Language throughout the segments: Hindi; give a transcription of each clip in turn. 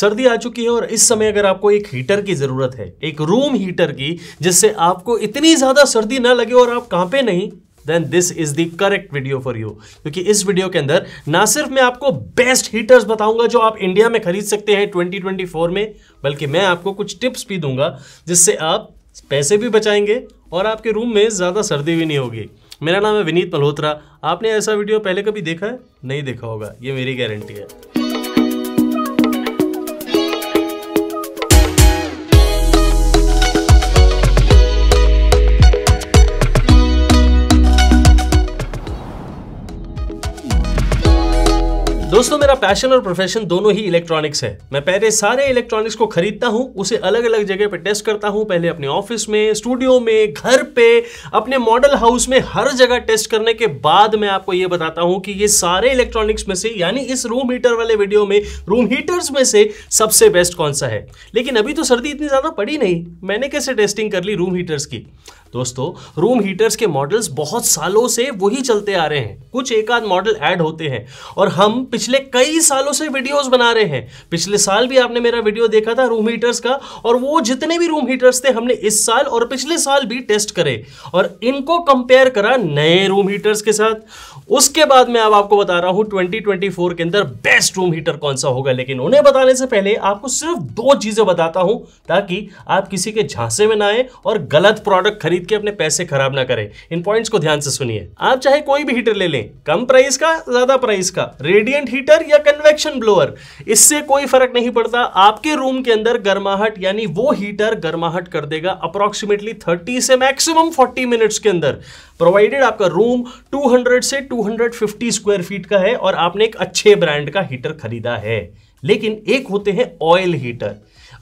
सर्दी आ चुकी है और इस समय अगर आपको एक हीटर की ज़रूरत है एक रूम हीटर की जिससे आपको इतनी ज़्यादा सर्दी ना लगे और आप कांपे नहीं then this is the correct video for you क्योंकि इस वीडियो के अंदर ना सिर्फ मैं आपको बेस्ट हीटर्स बताऊंगा जो आप इंडिया में खरीद सकते हैं 2024 में बल्कि मैं आपको कुछ टिप्स भी दूंगा जिससे आप पैसे भी बचाएंगे और आपके रूम में ज़्यादा सर्दी भी नहीं होगी मेरा नाम है विनीत मल्होत्रा आपने ऐसा वीडियो पहले कभी देखा है नहीं देखा होगा ये मेरी गारंटी है दोस्तों मेरा पैशन और प्रोफेशन दोनों ही इलेक्ट्रॉनिक्स है मैं पहले सारे इलेक्ट्रॉनिक्स को खरीदता हूँ उसे अलग अलग जगह पे टेस्ट करता हूँ पहले अपने ऑफिस में स्टूडियो में घर पे अपने मॉडल हाउस में हर जगह टेस्ट करने के बाद मैं आपको ये बताता हूँ कि ये सारे इलेक्ट्रॉनिक्स में से यानी इस रूम हीटर वाले वीडियो में रूम हीटर्स में से सबसे बेस्ट कौन सा है लेकिन अभी तो सर्दी इतनी ज़्यादा पड़ी नहीं मैंने कैसे टेस्टिंग कर ली रूम हीटर्स की दोस्तों रूम हीटर्स के मॉडल्स बहुत सालों से वही चलते आ रहे हैं कुछ एक आध मॉडल ऐड होते हैं और हम पिछले कई सालों से वीडियोस बना रहे हैं पिछले साल भी आपने मेरा वीडियो देखा था रूम हीटर्स का और वो जितने भी रूम हीटर्स थे हमने इस साल और पिछले साल भी टेस्ट करे और इनको कंपेयर करा नए रूम हीटर्स के साथ उसके बाद मैं अब आपको बता रहा हूं 2024 के अंदर बेस्ट रूम हीटर कौन सा होगा लेकिन उन्हें बताने से पहले आपको सिर्फ दो चीजें बताता हूं ताकि आप किसी के झांसे में ना आए और गलत प्रोडक्ट खरीद खरीद के अपने पैसे खराब ना करें इन पॉइंट्स को ध्यान से सुनिए आप चाहे कोई भी हीटर ले लें कम प्राइस का ज्यादा प्राइस का रेडियंट हीटर या कन्वेक्शन ब्लोअर इससे कोई फर्क नहीं पड़ता आपके रूम के अंदर गर्माहट यानी वो हीटर गर्माहट कर देगा अप्रोक्सीमेटली थर्टी से मैक्सिमम फोर्टी मिनट्स के अंदर प्रोवाइडेड आपका रूम 200 से 250 स्क्वायर फीट का है और आपने एक अच्छे ब्रांड का हीटर खरीदा है लेकिन एक होते हैं ऑयल हीटर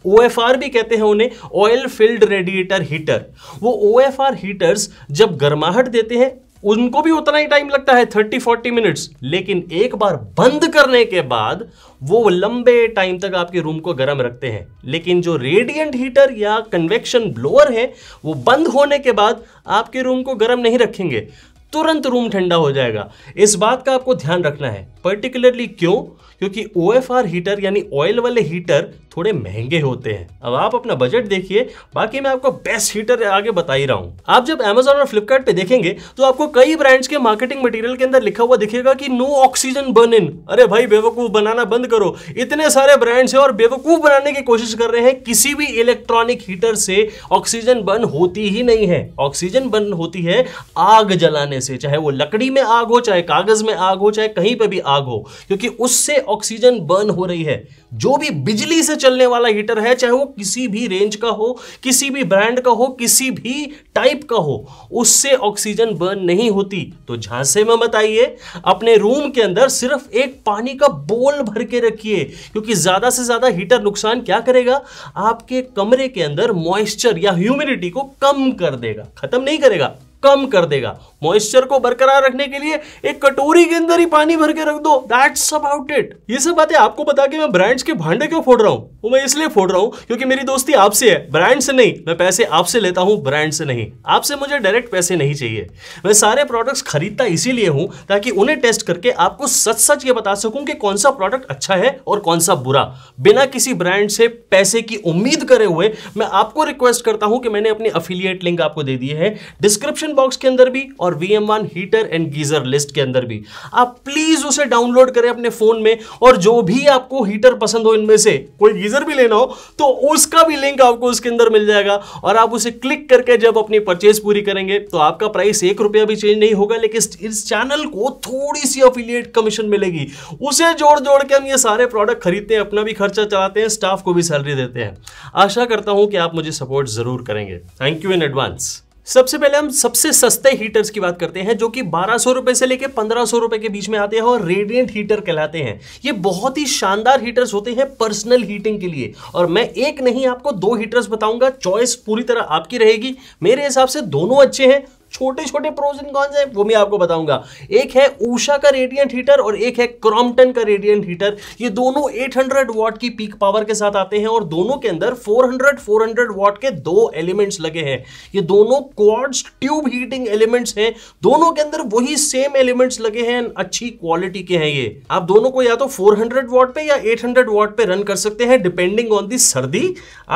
ओ भी कहते हैं उन्हें ऑयल फिल्ड रेडिएटर हीटर वो ओ हीटर्स जब गर्माहट देते हैं उनको भी उतना ही टाइम लगता है 30-40 मिनट्स लेकिन एक बार बंद करने के बाद वो लंबे टाइम तक आपके रूम को गर्म रखते हैं लेकिन जो रेडिएंट हीटर या कन्वेक्शन ब्लोअर है वो बंद होने के बाद आपके रूम को गर्म नहीं रखेंगे तुरंत रूम ठंडा हो जाएगा इस बात का आपको ध्यान रखना है पर्टिकुलरली क्यों क्योंकि ओ हीटर यानी ऑयल वाले हीटर थोड़े महंगे होते हैं अब आप अपना बजट देखिए बाकी मैं आपको बेस्ट हीटर आगे बता ही रहा हूँ आप जब एमेजोन और फ्लिपकार्ट पे देखेंगे तो आपको कई ब्रांड्स के मार्केटिंग मटेरियल के अंदर लिखा हुआ दिखेगा कि नो ऑक्सीजन बर्न इन अरे भाई बेवकूफ बनाना बंद करो इतने सारे ब्रांड्स हैं और बेवकूफ बनाने की कोशिश कर रहे हैं किसी भी इलेक्ट्रॉनिक हीटर से ऑक्सीजन बर्न होती ही नहीं है ऑक्सीजन बर्न होती है आग जलाने से चाहे वो लकड़ी में आग हो चाहे कागज में आग हो चाहे कहीं पर भी आग हो क्योंकि उससे ऑक्सीजन बर्न हो रही है जो भी बिजली से चलने वाला हीटर है चाहे वो किसी भी रेंज का हो किसी भी ब्रांड का हो किसी भी टाइप का हो उससे ऑक्सीजन बर्न नहीं होती तो झांसे में बताइए अपने रूम के अंदर सिर्फ एक पानी का बोल भर के रखिए क्योंकि ज़्यादा से ज़्यादा हीटर नुकसान क्या करेगा आपके कमरे के अंदर मॉइस्चर या ह्यूमिडिटी को कम कर देगा खत्म नहीं करेगा कम कर देगा मॉइस्चर को बरकरार रखने के लिए एक कटोरी के अंदर ही पानी भर के रख दो दैट्स अबाउट इट ये सब बातें आपको बता के मैं ब्रांड्स के भांडे क्यों फोड़ रहा हूँ वो मैं इसलिए फोड़ रहा हूँ क्योंकि मेरी दोस्ती आपसे है ब्रांड से नहीं मैं पैसे आपसे लेता हूँ ब्रांड से नहीं आपसे मुझे डायरेक्ट पैसे नहीं चाहिए मैं सारे प्रोडक्ट्स खरीदता इसीलिए हूँ ताकि उन्हें टेस्ट करके आपको सच सच ये बता सकूँ कि कौन सा प्रोडक्ट अच्छा है और कौन सा बुरा बिना किसी ब्रांड से पैसे की उम्मीद करे हुए मैं आपको रिक्वेस्ट करता हूँ कि मैंने अपनी अफिलियट लिंक आपको दे दी है डिस्क्रिप्शन बॉक्स के अंदर भी और और V M one heater and geyser list के अंदर भी आप प्लीज उसे डाउनलोड करें अपने फोन में और जो भी आपको हीटर पसंद हो इनमें से कोई गीजर भी लेना हो तो उसका भी लिंक आपको उसके अंदर मिल जाएगा और आप उसे क्लिक करके जब अपनी परचेज पूरी करेंगे तो आपका प्राइस एक रुपया भी चेंज नहीं होगा लेकिन इस चैनल को थोड़ी सी अफिलियट कमीशन मिलेगी उसे जोड़ जोड़ के हम ये सारे प्रोडक्ट खरीदते हैं अपना भी खर्चा चलाते हैं स्टाफ को भी सैलरी देते हैं आशा करता हूं कि आप मुझे सपोर्ट जरूर करेंगे थैंक यू इन एडवांस सबसे पहले हम सबसे सस्ते हीटर्स की बात करते हैं जो कि बारह सौ रुपए से लेकर पंद्रह सौ रुपए के बीच में आते हैं और रेडियंट हीटर कहलाते हैं ये बहुत ही शानदार हीटर्स होते हैं पर्सनल हीटिंग के लिए और मैं एक नहीं आपको दो हीटर्स बताऊंगा चॉइस पूरी तरह आपकी रहेगी मेरे हिसाब से दोनों अच्छे हैं छोटे छोटे प्रोजन कौन से हैं वो मैं आपको बताऊंगा एक है ऊषा का रेडियंट हीटर और एक है क्रॉम्पटन का रेडियंट हीटर ये दोनों 800 हंड्रेड वॉट की पीक पावर के साथ आते हैं और दोनों के अंदर 400 400 वॉट के दो एलिमेंट्स लगे हैं ये दोनों क्वाड्स ट्यूब हीटिंग एलिमेंट्स हैं दोनों के अंदर वही सेम एलिमेंट्स लगे हैं अच्छी क्वालिटी के हैं ये आप दोनों को या तो फोर हंड्रेड पे या एट हंड्रेड पे रन कर सकते हैं डिपेंडिंग ऑन दी सर्दी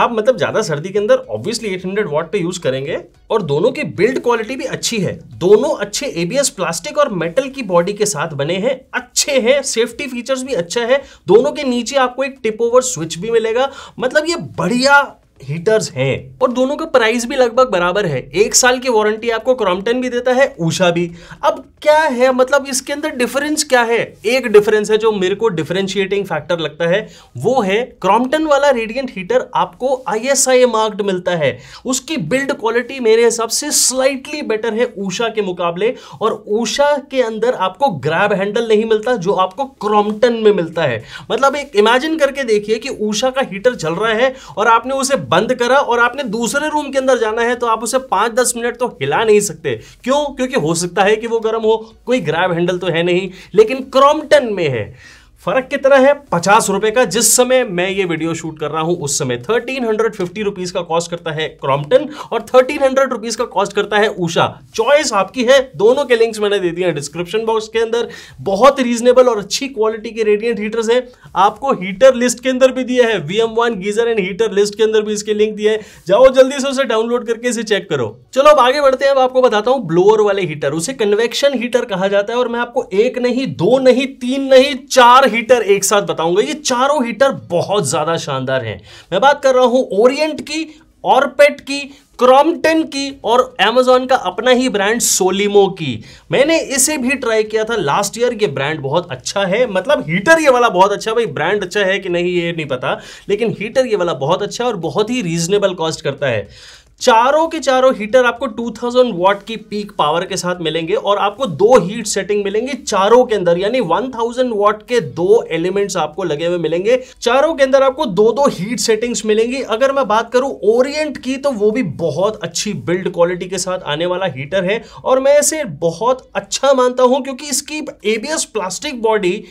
आप मतलब ज्यादा सर्दी के अंदर ऑब्वियसली एट हंड्रेड पे यूज करेंगे और दोनों की बिल्ड क्वालिटी अच्छी है दोनों अच्छे एबीएस प्लास्टिक और मेटल की बॉडी के साथ बने हैं अच्छे हैं सेफ्टी फीचर्स भी अच्छा है दोनों के नीचे आपको एक टिप ओवर स्विच भी मिलेगा मतलब ये बढ़िया हीटर्स हैं और दोनों का प्राइस भी लगभग बराबर है एक साल की वारंटी आपको क्रॉम्पटन भी देता है उषा भी अब क्या है मतलब इसके अंदर डिफरेंस क्या है एक डिफरेंस है जो मेरे को डिफरेंशिएटिंग फैक्टर लगता है वो है क्रॉम्पटन वाला रेडिएंट हीटर आपको आईएसआई मार्क्ड मिलता है उसकी बिल्ड क्वालिटी मेरे हिसाब से स्लाइटली बेटर है उषा के मुकाबले और उषा के अंदर आपको ग्रैब हैंडल नहीं मिलता जो आपको क्रॉम्पटन में मिलता है मतलब एक इमेजिन करके देखिए कि उषा का हीटर चल रहा है और आपने उसे बंद करा और आपने दूसरे रूम के अंदर जाना है तो आप उसे पांच दस मिनट तो हिला नहीं सकते क्यों क्योंकि हो सकता है कि वो गर्म हो कोई ग्रैब हैंडल तो है नहीं लेकिन क्रॉम्पटन में है फर्क कितना है पचास रुपए का जिस समय मैं ये वीडियो शूट कर रहा हूं उस समय थर्टीन हंड्रेड फिफ्टी रुपीज का कॉस्ट करता है क्रॉम्पटन और थर्टीन हंड्रेड रुपीज का कॉस्ट करता है उषा चॉइस आपकी है दोनों के लिंक्स मैंने दे दिए डिस्क्रिप्शन बॉक्स के अंदर बहुत रीजनेबल और अच्छी क्वालिटी के रेडियंट हीटर्स है आपको हीटर लिस्ट के अंदर भी दिया है V M one geyser and heater list के अंदर भी इसके लिंक दिए है जाओ जल्दी से उसे डाउनलोड करके इसे चेक करो चलो अब आगे बढ़ते हैं अब आपको बताता हूँ ब्लोअर वाले हीटर उसे कन्वेक्शन हीटर कहा जाता है और मैं आपको एक नहीं दो नहीं तीन नहीं चार हीटर एक साथ बताऊंगा ये चारों हीटर बहुत ज़्यादा शानदार हैं मैं बात कर रहा हूं ओरिएंट की ऑरपेट की क्रॉमटन की और अमेजोन का अपना ही ब्रांड सोलिमो की मैंने इसे भी ट्राई किया था लास्ट ईयर ये ब्रांड बहुत अच्छा है मतलब हीटर ये वाला बहुत अच्छा भाई ब्रांड अच्छा है कि नहीं ये नहीं पता लेकिन हीटर ये वाला बहुत अच्छा और बहुत ही रीजनेबल कॉस्ट करता है चारों के चारों हीटर आपको 2000 वॉट की पीक पावर के साथ मिलेंगे और आपको दो हीट सेटिंग मिलेंगे चारों के अंदर यानी 1000 वॉट के दो एलिमेंट्स आपको लगे हुए मिलेंगे चारों के अंदर आपको दो दो हीट सेटिंग्स मिलेंगी अगर मैं बात करूं ओरिएंट की तो वो भी बहुत अच्छी बिल्ड क्वालिटी के साथ आने वाला हीटर है और मैं इसे बहुत अच्छा मानता हूं क्योंकि इसकी एबीएस प्लास्टिक बॉडी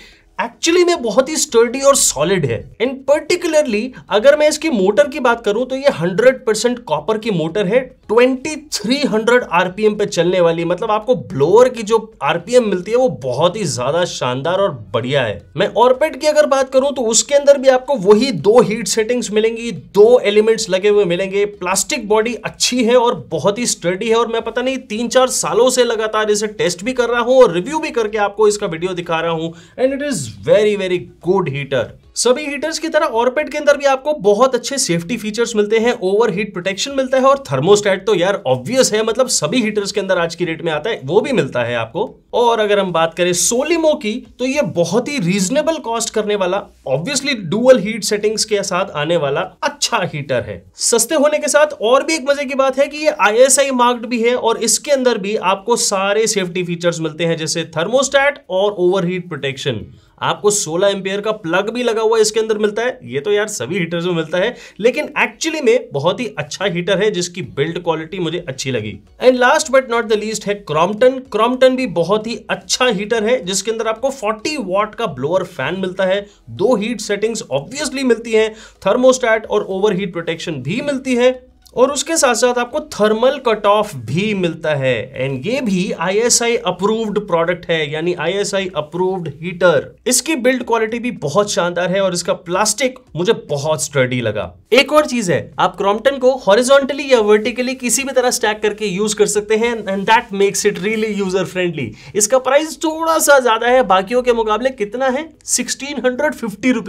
एक्चुअली में बहुत ही स्टर्डी और सॉलिड है इन पर्टिकुलरली अगर मैं इसकी मोटर की बात करूं तो ये 100% कॉपर की मोटर है 2300 आरपीएम पे चलने वाली मतलब आपको ब्लोअर की जो आरपीएम मिलती है वो बहुत ही ज्यादा शानदार और बढ़िया है मैं ऑर्पेट की अगर बात करूं तो उसके अंदर भी आपको वही दो हीट सेटिंग्स मिलेंगी दो एलिमेंट्स लगे हुए मिलेंगे प्लास्टिक बॉडी अच्छी है और बहुत ही स्टर्डी है और मैं पता नहीं तीन चार सालों से लगातार इसे टेस्ट भी कर रहा हूँ और रिव्यू भी करके आपको इसका वीडियो दिखा रहा हूँ and it is very very good heater सभी हीटर्स की तरह ऑर्पेट के अंदर भी आपको बहुत अच्छे सेफ्टी फीचर्स मिलते हैं ओवर हीट प्रोटेक्शन मिलता है और थर्मोस्टेट तो यार ऑब्वियस है मतलब सभी हीटर्स के अंदर आज की रेट में आता है वो भी मिलता है आपको और अगर हम बात करें सोलिमो की तो ये बहुत ही रीजनेबल कॉस्ट करने वाला ऑब्वियसली डुअल हीट सेटिंग्स के साथ आने वाला अच्छा हीटर है सस्ते होने के साथ और भी एक मजे की बात है कि ये आईएसआई मार्क्ड भी है और इसके अंदर भी आपको सारे सेफ्टी फीचर्स मिलते हैं जैसे थर्मोस्टैट और ओवरहीट प्रोटेक्शन आपको सोलह एम्पेयर का प्लग भी लगा लगा हुआ इसके अंदर मिलता है ये तो यार सभी हीटर्स में मिलता है लेकिन एक्चुअली में बहुत ही अच्छा हीटर है जिसकी बिल्ड क्वालिटी मुझे अच्छी लगी and last but not the least है क्रॉम्पटन क्रॉम्पटन भी बहुत ही अच्छा हीटर है जिसके अंदर आपको 40 वॉट का ब्लोअर फैन मिलता है दो हीट सेटिंग्स ऑब्वियसली मिलती है थर्मोस्टैट और ओवर प्रोटेक्शन भी मिलती है और उसके साथ साथ आपको थर्मल कट ऑफ भी मिलता है एंड ये भी आईएसआई अप्रूव्ड प्रोडक्ट है यानी आईएसआई अप्रूव्ड हीटर इसकी बिल्ड क्वालिटी भी बहुत शानदार है और इसका प्लास्टिक मुझे बहुत स्टडी लगा एक और चीज है आप क्रॉम्पटन को हॉरिजॉन्टली या वर्टिकली किसी भी तरह स्टैक करके यूज कर सकते हैं and that makes it really user friendly इसका प्राइस थोड़ा सा ज्यादा है बाकियों के मुकाबले कितना है सिक्सटीन हंड्रेड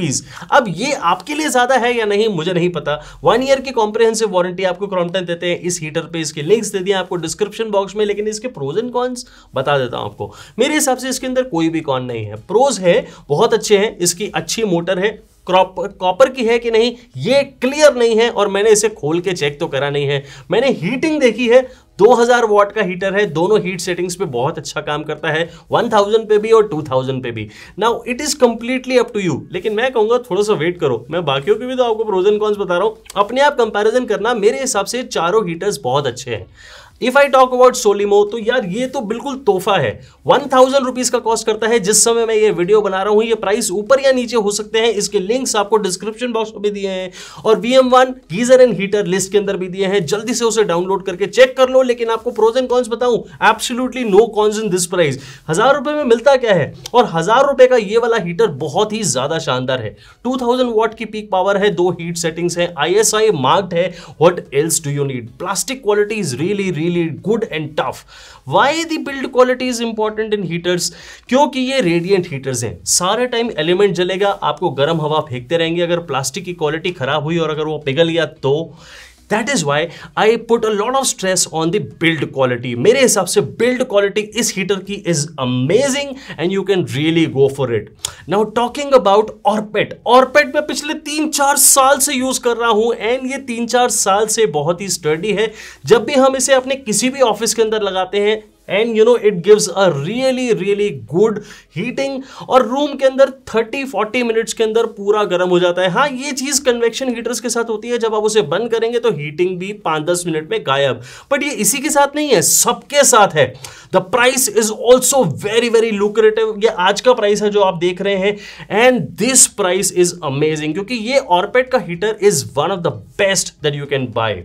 अब ये आपके लिए ज्यादा है या नहीं मुझे नहीं पता वन ईयर की कॉम्प्रिहेंसिव वारंटी आप आपको क्रॉम्पटन देते हैं इस हीटर पे इसके लिंक्स दे दिए आपको डिस्क्रिप्शन बॉक्स में लेकिन इसके प्रोज एंड कॉन्स बता देता हूं आपको मेरे हिसाब से इसके अंदर कोई भी कॉन नहीं है प्रोज है बहुत अच्छे हैं इसकी अच्छी मोटर है कॉपर की है कि नहीं ये क्लियर नहीं है और मैंने इसे खोल के चेक तो करा नहीं है मैंने हीटिंग देखी है 2000 वॉट का हीटर है दोनों हीट सेटिंग्स पे बहुत अच्छा काम करता है 1000 पे भी और 2000 पे भी now it is completely up to you लेकिन मैं कहूंगा थोड़ा सा वेट करो मैं बाकियों की भी तो आपको प्रोजन कॉन्स बता रहा हूं अपने आप कंपैरिजन करना मेरे हिसाब से चारों हीटर्स बहुत अच्छे हैं if I talk about Solimo तो यार ये तो बिल्कुल तोहफा है वन थाउजेंड रुपीज का कॉस्ट करता है जिस समय मैं ये वीडियो बना रहा हूं ये प्राइस ऊपर या नीचे हो सकते हैं इसके लिंक्स आपको डिस्क्रिप्शन बॉक्स में भी दिए हैं और V M one geyser and heater list के अंदर भी दिए हैं जल्दी से उसे डाउनलोड करके चेक कर लो लेकिन आपको प्रोज एंड कॉन्स बताऊं absolutely no cons in this price हजार रुपए में मिलता क्या है और हजार रुपए का ये वाला हीटर बहुत ही ज्यादा शानदार है टू थाउजेंड वॉट की पीक पावर है दो हीट सेटिंग्स है आई एस आई मार्क्ड है what else do you need plastic quality is really really good and tough why the build quality is important in heaters क्योंकि ये रेडियंट हीटर्स हैं सारे टाइम एलिमेंट जलेगा आपको गर्म हवा फेंकते रहेंगे अगर प्लास्टिक की क्वालिटी खराब हुई और अगर वो पिघल गया तो that is why I put a lot of stress on the build quality मेरे हिसाब से बिल्ड क्वालिटी इस हीटर की is amazing and you can really go for it now talking about Orpat Orpat मैं पिछले तीन चार साल से यूज कर रहा हूं एंड ये तीन चार साल से बहुत ही स्टडी है जब भी हम इसे अपने किसी भी ऑफिस के अंदर लगाते हैं and you know it gives a really really good heating और रूम के अंदर 30-40 मिनट्स के अंदर पूरा गर्म हो जाता है हाँ ये चीज कन्वेक्शन हीटर्स के साथ होती है जब आप उसे बंद करेंगे तो हीटिंग भी 5-10 मिनट में गायब बट ये इसी के साथ नहीं है सबके साथ है the price is also very very lucrative ये आज का प्राइस है जो आप देख रहे हैं and this price is amazing क्योंकि ये ऑर्पेट का heater is one of the best that you can buy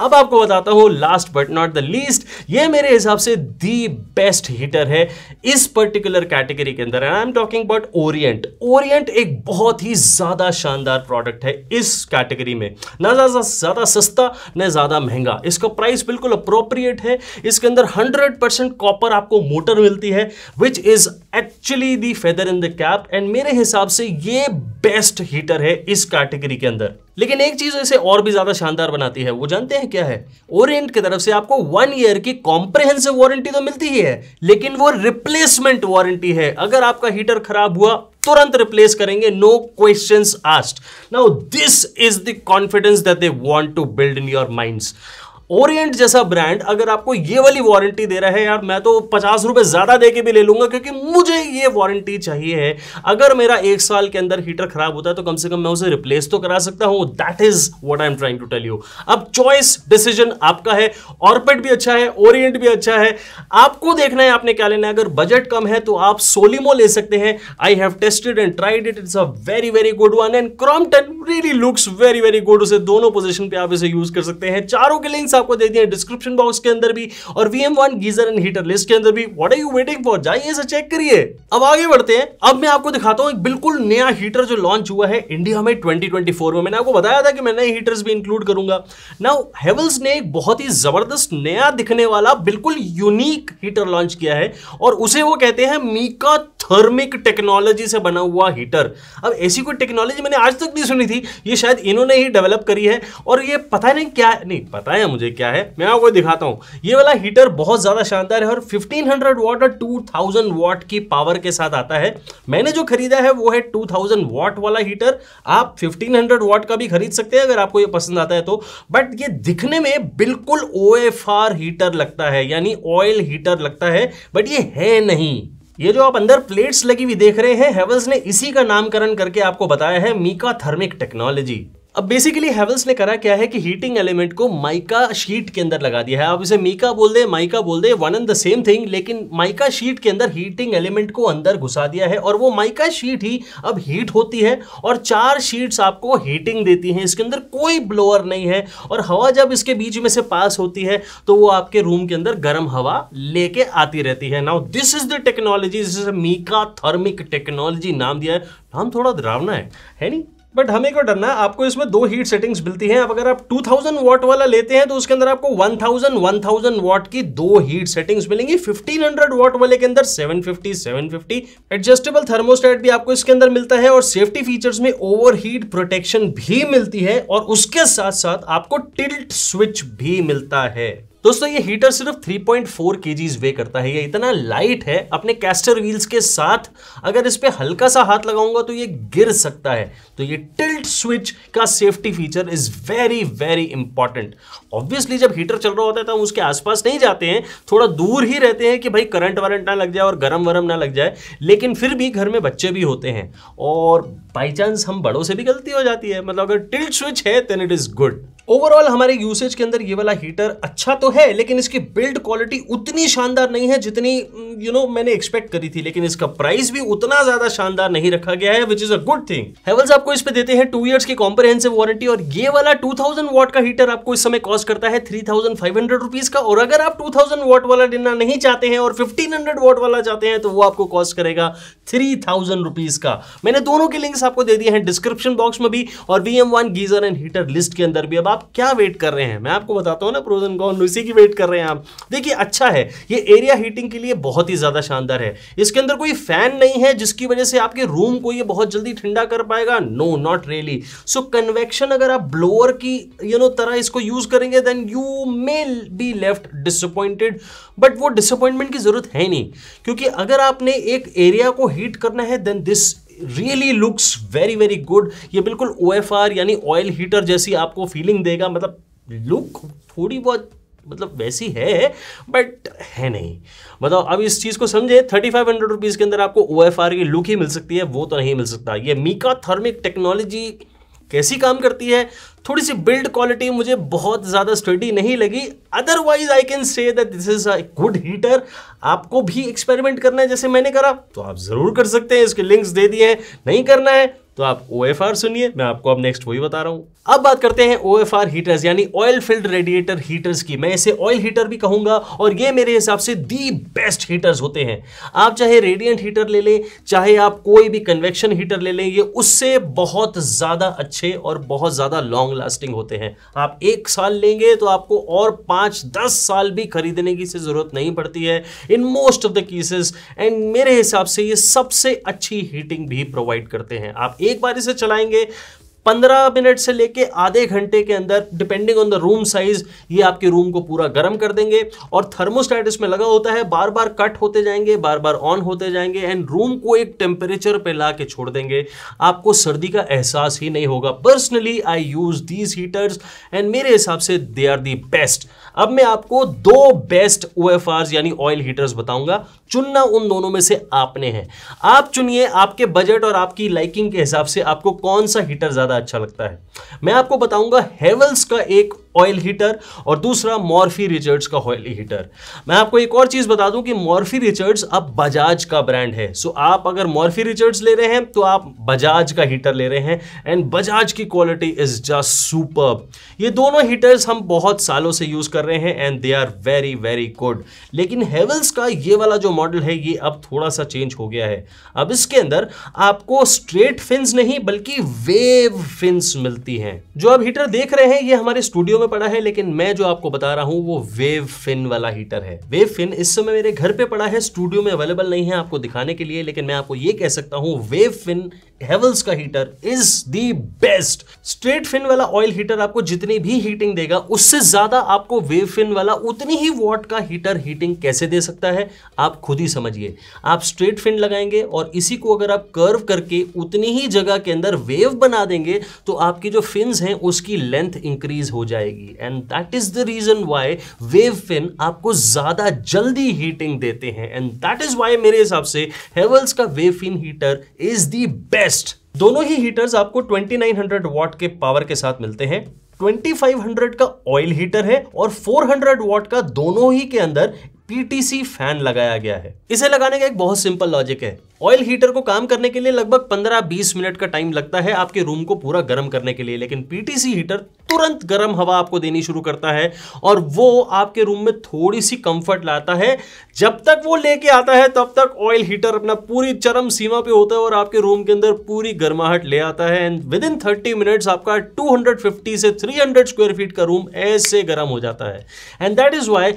अब आपको बताता हूं last but not the least ये मेरे हिसाब से दी बेस्ट हिटर है इस पर्टिकुलर कैटेगरी के अंदर and I am talking about Orient Orient एक बहुत ही ज़्यादा शानदार प्रोडक्ट है इस कैटेगरी में ना ज़्यादा ज्यादा सस्ता न ज़्यादा महंगा इसका प्राइस बिल्कुल अप्रोप्रिएट है इसके अंदर हंड्रेड कॉपर आपको मोटर मिलती है which is actually the feather in the cap and मेरे हिसाब से ये बेस्ट हीटर है इस कैटेगरी के अंदर लेकिन एक चीज़ इसे और भी ज़्यादा शानदार बनाती है वो जानते हैं क्या है ओरियंट की तरफ से आपको वन ईयर की कॉम्प्रेहेंसिव वारंटी तो मिलती ही है लेकिन वो रिप्लेसमेंट वारंटी है अगर आपका हीटर खराब हुआ तुरंत रिप्लेस करेंगे no question asked now this is the confidence that they want to build in your minds Orient जैसा ब्रांड अगर आपको ये वाली वारंटी दे रहा है यार मैं तो पचास रुपए ज़्यादा देके भी ले लूंगा क्योंकि मुझे ये वारंटी चाहिए है अगर मेरा एक साल के अंदर हीटर खराब होता है तो कम से कम मैं उसे रिप्लेस तो करा सकता हूं that is what I am trying to tell you अब चॉइस डिसीजन आपका है ऑर्पेट भी अच्छा है ओरिएंट भी अच्छा है आपको देखना है आपने क्या लेना है अगर बजट कम है तो आप सोलिमो ले सकते हैं I have tested and tried it it's a very very good one and Crompton really looks very very good उसे दोनों पोजिशन पे आप इसे यूज कर सकते हैं चारों के लिंक्स आपको दे दिया डिस्क्रिप्शन बॉक्स के अंदर भी और V M one geyser and heater list के अंदर भी what are you waiting for जाइए इसे चेक करिए अब आगे बढ़ते हैं अब मैं आपको दिखाता हूँ एक बिल्कुल नया हीटर जो लॉन्च हुआ है इंडिया में ट्वेंटी में मैंने आपको बताया था कि मैं नए हीटर्स भी इंक्लूड करूंगा नाउ हेवल्स ने एक बहुत ही जबरदस्त नया दिखने वाला बिल्कुल यूनिक हीटर लॉन्च किया है और उसे वो कहते हैं मीका थर्मिक टेक्नोलॉजी से बना हुआ हीटर अब ऐसी कोई टेक्नोलॉजी मैंने आज तक नहीं सुनी थी ये शायद इन्होंने ही डेवलप करी है और ये पता नहीं क्या नहीं पता है मुझे क्या है मैं आपको दिखाता हूँ ये वाला हीटर बहुत ज़्यादा शानदार है और 1500 वाट और 2000 वाट की पावर के साथ आता है मैंने जो खरीदा है वो है 2000 वाट वाला हीटर आप 1500 वाट का भी खरीद सकते हैं अगर आपको ये पसंद आता है तो बट ये दिखने में बिल्कुल ओ हीटर लगता है यानी ऑयल हीटर लगता है बट ये है नहीं ये जो आप अंदर प्लेट्स लगी हुई देख रहे हैं हेवल्स ने इसी का नामकरण करके आपको बताया है मीका थर्मिक टेक्नोलॉजी अब बेसिकली हैवल्स ने करा क्या है कि हीटिंग एलिमेंट को माइका शीट के अंदर लगा दिया है आप इसे मीका बोल दे माइका बोल दे one and the same thing लेकिन माइका शीट के अंदर हीटिंग एलिमेंट को अंदर घुसा दिया है और वो माइका शीट ही अब हीट होती है और चार शीट्स आपको हीटिंग देती हैं इसके अंदर कोई ब्लोअर नहीं है और हवा जब इसके बीच में से पास होती है तो वो आपके रूम के अंदर गर्म हवा लेके आती रहती है now this is the technology this mica thermic technology नाम दिया है नाम थोड़ा डरावना है है नहीं बट हमें क्यों डरना आपको इसमें दो हीट सेटिंग्स मिलती हैं अब अगर आप 2000 वॉट वाला लेते हैं तो उसके अंदर आपको 1000 थाउजेंड वॉट की दो हीट सेटिंग्स मिलेंगी 1500 वॉट वाले के अंदर 750 750 एडजस्टेबल थर्मोस्टेट भी आपको इसके अंदर मिलता है और सेफ्टी फीचर्स में ओवर हीट प्रोटेक्शन भी मिलती है और उसके साथ साथ आपको टिल्ट स्विच भी मिलता है दोस्तों ये हीटर सिर्फ 3.4 पॉइंट वे करता है ये इतना लाइट है अपने कैस्टर व्हील्स के साथ अगर इस पर हल्का सा हाथ लगाऊंगा तो ये गिर सकता है तो ये टिल्ट स्विच का safety feature is very very important obviously जब हीटर चल रहा होता है तो हम उसके आसपास नहीं जाते हैं थोड़ा दूर ही रहते हैं कि भाई करंट वरंट ना लग जाए और गर्म वरम ना लग जाए लेकिन फिर भी घर में बच्चे भी होते हैं और बाई चांस हम बड़ों से भी गलती हो जाती है मतलब अगर टिल्ट स्विच है then it is good overall हमारे यूसेज के अंदर ये वाला हीटर अच्छा तो है लेकिन इसकी बिल्ड क्वालिटी उतनी शानदार नहीं है जितनी you mm, you know know, मैंने एक्सपेक्ट करी थी लेकिन इसका प्राइस भी उतना ज्यादा शानदार नहीं रखा गया है which is a good thing Havells आपको इस पे देते हैं टू ईयर्स की कॉम्प्रहेंसिव वारंटी और ये वाला टू थाउजेंड वॉट का हीटर आपको इस समय कॉस्ट करता है three thousand five hundred rupees का और अगर आप टू थाउजेंड वॉट वाला लेना नहीं चाहते हैं और फिफ्टीन हंड्रेड वॉट वाला चाहते हैं तो वो आपको कॉस्ट करेगा थ्री थाउजेंड रुपीज का मैंने दोनों के लिंक्स आपको दे दिए हैं डिस्क्रिप्शन बॉक्स में भी और V one geyser and heater list के अंदर भी अब आप क्या वेट कर रहे हैं मैं आपको बताता हूँ ना प्रोजन एंड उसी की वेट कर रहे हैं आप देखिए अच्छा है ये एरिया हीटिंग के लिए बहुत ही ज़्यादा शानदार है इसके अंदर कोई फैन नहीं है जिसकी वजह से आपके रूम को ये बहुत जल्दी ठंडा कर पाएगा no not really so convection अगर आप ब्लोअर की यू you नो know, तरह इसको यूज करेंगे then you may be left disappointed but वो डिसअपॉइंटमेंट की जरूरत है नहीं क्योंकि अगर आपने एक एरिया को हीट करना है then this really looks very very good ये बिल्कुल ओ यानी ऑयल हीटर जैसी आपको फीलिंग देगा मतलब लुक थोड़ी बहुत मतलब वैसी है बट है नहीं मतलब अब इस चीज़ को समझे थर्टी फाइव हंड्रेड रुपीज़ के अंदर आपको ओ एफ आर की लुक ही मिल सकती है वो तो नहीं मिल सकता ये मीका थर्मिक टेक्नोलॉजी कैसी काम करती है थोड़ी सी बिल्ड क्वालिटी मुझे बहुत ज़्यादा स्टडी नहीं लगी otherwise I can say that this is a good heater आपको भी एक्सपेरिमेंट करना है जैसे मैंने करा तो आप ज़रूर कर सकते हैं इसके लिंक्स दे दिए हैं नहीं करना है तो आप ओ सुनिए मैं आपको अब नेक्स्ट वही बता रहा हूँ अब बात करते हैं ओ एफ आर हीटर्स यानी ऑयल फील्ड रेडिएटर हीटर्स की मैं इसे ऑयल हीटर भी कहूंगा और ये मेरे हिसाब से दी बेस्ट हीटर्स होते हैं आप चाहे रेडिएंट हीटर ले लें चाहे आप कोई भी कन्वेक्शन हीटर ले लें ये उससे बहुत ज़्यादा अच्छे और बहुत ज़्यादा लॉन्ग लास्टिंग होते हैं आप एक साल लेंगे तो आपको और पाँच दस साल भी खरीदने की ज़रूरत नहीं पड़ती है in most of the cases and मेरे हिसाब से ये सबसे अच्छी हीटिंग भी प्रोवाइड करते हैं आप एक बार इसे चलाएंगे पंद्रह मिनट से लेके आधे घंटे के अंदर depending on the room size ये आपके रूम को पूरा गर्म कर देंगे और थर्मोस्टैट इसमें लगा होता है बार बार कट होते जाएंगे बार बार ऑन होते जाएंगे एंड रूम को एक टेम्परेचर पे ला के छोड़ देंगे आपको सर्दी का एहसास ही नहीं होगा personally I use these heaters and मेरे हिसाब से दे आर दी बेस्ट अब मैं आपको दो बेस्ट ओ यानी ऑयल हीटर्स बताऊंगा चुनना उन दोनों में से आपने है आप चुनिए आपके बजट और आपकी लाइकिंग के हिसाब से आपको कौन सा हीटर ज्यादा ज़्यादा अच्छा लगता है मैं आपको बताऊंगा हेवल्स का एक ऑयल हीटर और दूसरा मॉर्फी रिचर्ड्स का ऑयल हीटर मैं आपको एक और चीज़ बता दूं कि मॉर्फी रिचर्ड्स अब बजाज का ब्रांड है सो आप अगर मॉर्फी रिचर्ड्स ले रहे हैं तो आप बजाज का हीटर ले रहे हैं एंड बजाज की क्वालिटी इज़ जस्ट सुपर ये दोनों हीटर्स हम बहुत सालों से यूज़ कर रहे हैं and they are very very good लेकिन हेवल्स का ये वाला जो मॉडल है ये अब थोड़ा सा चेंज हो गया है अब इसके अंदर आपको स्ट्रेट फिन्स नहीं बल्कि वेव फिंस मिलती हैं जो आप हीटर देख रहे हैं ये हमारे स्टूडियो में पड़ा है लेकिन मैं जो आपको बता रहा हूँ वो वेव फिन वाला हीटर है वेव फिन इस समय मेरे घर पे पड़ा है स्टूडियो में अवेलेबल नहीं है आपको दिखाने के लिए लेकिन मैं आपको ये कह सकता हूँ वेव फिन हेवल्स का heater is the best straight fin वाला ऑयल हीटर आपको जितनी भी हीटिंग देगा उससे ज्यादा आपको वेव फिन वाला उतनी ही वॉट का हीटर हीटिंग कैसे दे सकता है आप खुद ही समझिए आप स्ट्रेट फिन लगाएंगे और इसी को अगर आप कर्व करके उतनी ही जगह के अंदर वेव बना देंगे तो आपकी जो फिन्स हैं उसकी लेंथ इंक्रीज हो जाएगी and that is the reason why wave fin आपको ज्यादा जल्दी हीटिंग देते हैं एंड दैट इज वाई मेरे हिसाब से हेवल्स का wave fin heater is the best best दोनों ही हीटर्स आपको 2900 वॉट के पावर के साथ मिलते हैं 2500 का ऑयल हीटर है और 400 वॉट का दोनों ही के अंदर पीटीसी फैन लगाया गया है इसे लगाने का एक बहुत सिंपल लॉजिक है ऑयल हीटर को काम करने के लिए लगभग 15-20 मिनट का टाइम लगता है आपके रूम को पूरा गर्म करने के लिए लेकिन पीटीसी हीटर तुरंत गर्म हवा आपको देनी शुरू करता है और वो आपके रूम में थोड़ी सी कंफर्ट लाता है जब तक वो लेके आता है तब तक ऑयल हीटर अपना पूरी चरम सीमा पे होता है और आपके रूम के अंदर पूरी गर्माहट ले आता है and within thirty minutes आपका 250 से 300 स्क्वायर फीट का रूम ऐसे गर्म हो जाता है and that is why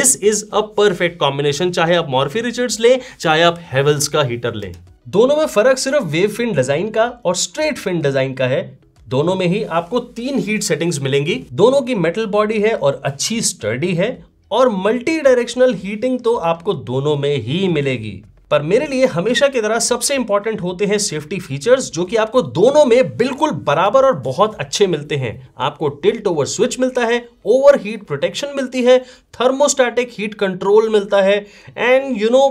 this is a perfect combination चाहे आप मॉर्फी रिचर्ड्स लें चाहे आप हेवल्स का हीटर लें दोनों में फर्क सिर्फ वेव फिन डिजाइन का और स्ट्रेट फिन डिजाइन का है दोनों में ही आपको तीन हीट सेटिंग्स मिलेंगी दोनों की मेटल बॉडी है और अच्छी स्टडी है और मल्टी डायरेक्शनल हीटिंग तो आपको दोनों में ही मिलेगी पर मेरे लिए हमेशा की तरह सबसे इंपॉर्टेंट होते हैं सेफ्टी फीचर्स जो कि आपको दोनों में बिल्कुल बराबर और बहुत अच्छे मिलते हैं आपको टिल्ट ओवर स्विच मिलता है ओवर हीट प्रोटेक्शन मिलती है थर्मोस्टैटिक हीट कंट्रोल मिलता है and you know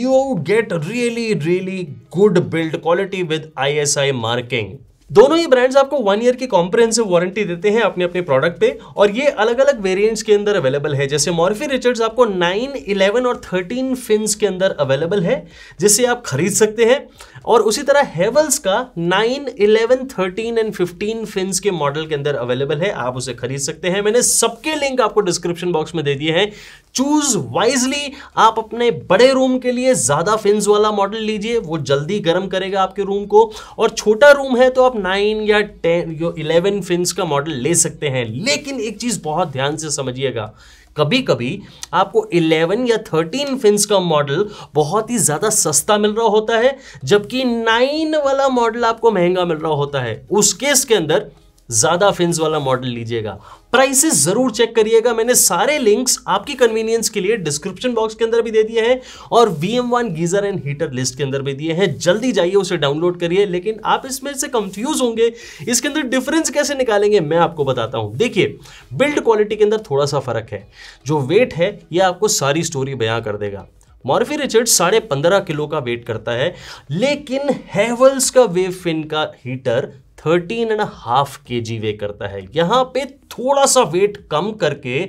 you get really really good build quality with I marking दोनों ही ब्रांड्स आपको वन ईयर की कॉम्प्रेहेंसिव वारंटी देते हैं अपने अपने प्रोडक्ट पे और ये अलग अलग वेरिएंट्स के अंदर अवेलेबल है जैसे मॉर्फी रिचर्ड्स आपको 9, 11 और 13 फिन्स के अंदर अवेलेबल है जिसे आप खरीद सकते हैं और उसी तरह हेवल्स का 9, 11, 13 एंड 15 फिन्स के मॉडल के अंदर अवेलेबल है आप उसे खरीद सकते हैं मैंने सबके लिंक आपको डिस्क्रिप्शन बॉक्स में दे दिए हैं चूज वाइजली आप अपने बड़े रूम के लिए ज्यादा फिंस वाला मॉडल लीजिए वो जल्दी गर्म करेगा आपके रूम को और छोटा रूम है तो आप नाइन या टेन या इलेवन फिंस का मॉडल ले सकते हैं लेकिन एक चीज बहुत ध्यान से समझिएगा कभी कभी आपको 11 या 13 फिंस का मॉडल बहुत ही ज़्यादा सस्ता मिल रहा होता है जबकि 9 वाला मॉडल आपको महंगा मिल रहा होता है उस केस के अंदर ज़्यादा फिन्स वाला मॉडल लीजिएगा प्राइसेस ज़रूर चेक करिएगा मैंने सारे लिंक्स आपकी कन्वीनियंस के लिए डिस्क्रिप्शन बॉक्स के अंदर भी दे दिए हैं और V M one geyser and heater list के अंदर भी दिए हैं जल्दी जाइए उसे डाउनलोड करिए लेकिन आप इसमें से कंफ्यूज होंगे इसके अंदर डिफरेंस कैसे निकालेंगे मैं आपको बताता हूं देखिए बिल्ड क्वालिटी के अंदर थोड़ा सा फ़र्क है जो वेट है यह आपको सारी स्टोरी बयां कर देगा मॉर्फी रिचर्ड साढ़े पंद्रह किलो का वेट करता है लेकिन हैवल्स का वेव फिन का heater thirteen and half K G वे करता है यहाँ पे थोड़ा सा वेट कम करके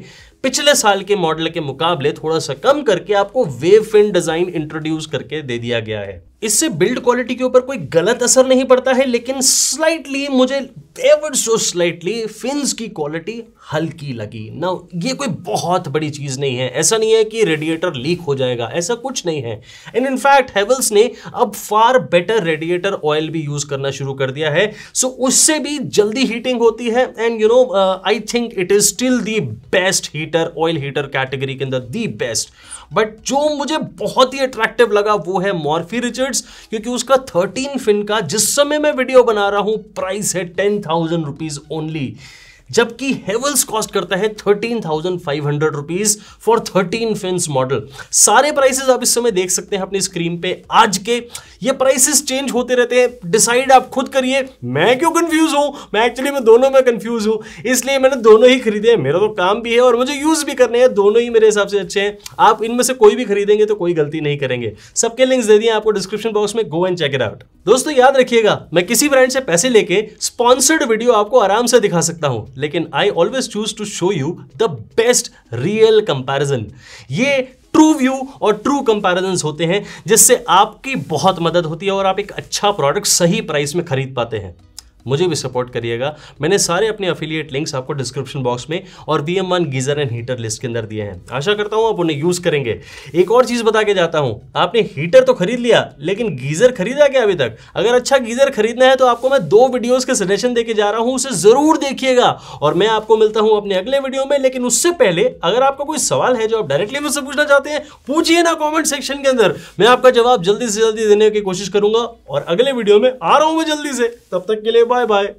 पिछले साल के मॉडल के मुकाबले थोड़ा सा कम करके आपको वेव फिन डिजाइन इंट्रोड्यूस करके दे दिया गया है इससे बिल्ड क्वालिटी के ऊपर कोई गलत असर नहीं पड़ता है लेकिन स्लाइटली मुझे एवर सो स्लाइटली फिन्स की क्वालिटी हल्की लगी ना ये कोई बहुत बड़ी चीज़ नहीं है ऐसा नहीं है कि रेडिएटर लीक हो जाएगा ऐसा कुछ नहीं है एंड इनफैक्ट हेवल्स ने अब फार बेटर रेडिएटर ऑयल भी यूज़ करना शुरू कर दिया है सो so, उससे भी जल्दी हीटिंग होती है and you know I I think it is still the best heater oil heater category के अंदर दी बेस्ट बट जो मुझे बहुत ही अट्रैक्टिव लगा वो है मॉर्फी रिचर्ड्स क्योंकि उसका थर्टीन फिन का जिस समय मैं वीडियो बना रहा हूं प्राइस है टेन थाउजेंड रुपीज ओनली जबकि हेवल्स कॉस्ट करता है thirteen thousand five hundred rupees for thirteen fins model सारे प्राइसेस आप इस समय देख सकते हैं अपनी स्क्रीन पे आज के ये प्राइसेस चेंज होते रहते हैं डिसाइड आप खुद करिए मैं क्यों कंफ्यूज हूं मैं एक्चुअली मैं दोनों में कंफ्यूज हूं इसलिए मैंने दोनों ही खरीदे हैं मेरा तो काम भी है और मुझे यूज भी करने हैं दोनों ही मेरे हिसाब से अच्छे हैं आप इनमें से कोई भी खरीदेंगे तो कोई गलती नहीं करेंगे सबके लिंक्स दे दिए आपको डिस्क्रिप्शन बॉक्स में go and check it out दोस्तों याद रखिएगा मैं किसी ब्रांड से पैसे लेके स्पॉन्सर्ड वीडियो आपको आराम से दिखा सकता हूं लेकिन I always choose to show you the best real comparison ये ट्रू व्यू और ट्रू कंपेरिजन होते हैं जिससे आपकी बहुत मदद होती है और आप एक अच्छा प्रोडक्ट सही प्राइस में खरीद पाते हैं मुझे भी सपोर्ट करिएगा मैंने सारे अपने अफिलिएट लिंक्स आपको डिस्क्रिप्शन बॉक्स में और V M one geyser and heater list के अंदर दिए हैं आशा करता हूँ आप उन्हें यूज़ करेंगे एक और चीज़ बता के जाता हूँ आपने हीटर तो खरीद लिया लेकिन गीजर खरीदा क्या अभी तक अगर अच्छा गीजर खरीदना है तो आपको मैं दो वीडियोज के सजेशन देके जा रहा हूँ उसे ज़रूर देखिएगा और मैं आपको मिलता हूँ अपने अगले वीडियो में लेकिन उससे पहले अगर आपका कोई सवाल है जो आप डायरेक्टली मुझसे पूछना चाहते हैं पूछिए ना कॉमेंट सेक्शन के अंदर मैं आपका जवाब जल्दी से जल्दी देने की कोशिश करूंगा और अगले वीडियो में आ रहा हूं मैं जल्दी से तब तक के लिए बाय Bye bye.